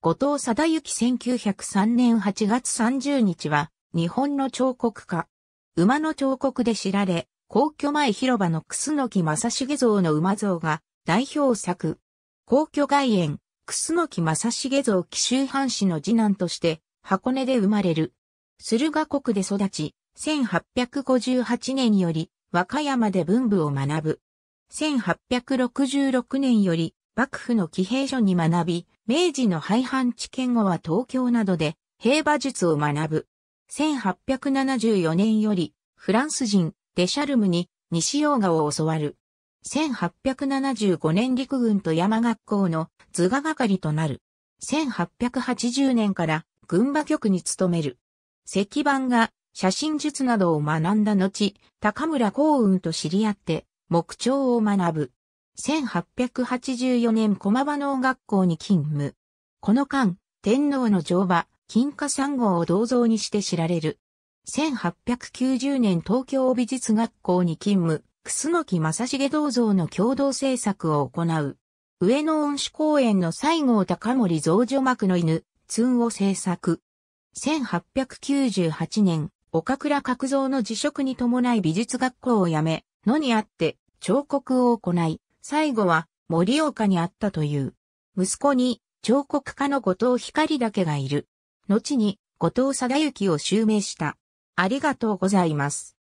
後藤貞之1903年8月30日は、日本の彫刻家。馬の彫刻で知られ、皇居前広場の楠木正重像の馬像が代表作。皇居外苑、楠木正重像紀州藩士の次男として、箱根で生まれる。駿河国で育ち、1858年より和歌山で文部を学ぶ。1866年より幕府の騎兵所に学び、明治の廃藩置県後は東京などで兵馬術を学ぶ。1874年よりフランス人デシャルムに西洋画を教わる。1875年陸軍と山学校の図画係となる。1880年から群馬局に勤める。石版が写真術などを学んだ後、高村幸雲と知り合って木彫を学ぶ。1884年駒場農学校に勤務。この間、天皇の乗馬、金華三号を銅像にして知られる。1890年東京美術学校に勤務、楠木正成銅像の共同制作を行う。上野恩賜公園の西郷隆盛造女幕の犬、ツンを制作。1898年、岡倉角蔵の辞職に伴い美術学校を辞め、野にあって彫刻を行い、最後は森岡にあったという。息子に彫刻家の後藤光だけがいる。後に後藤貞之を襲名した。ありがとうございます。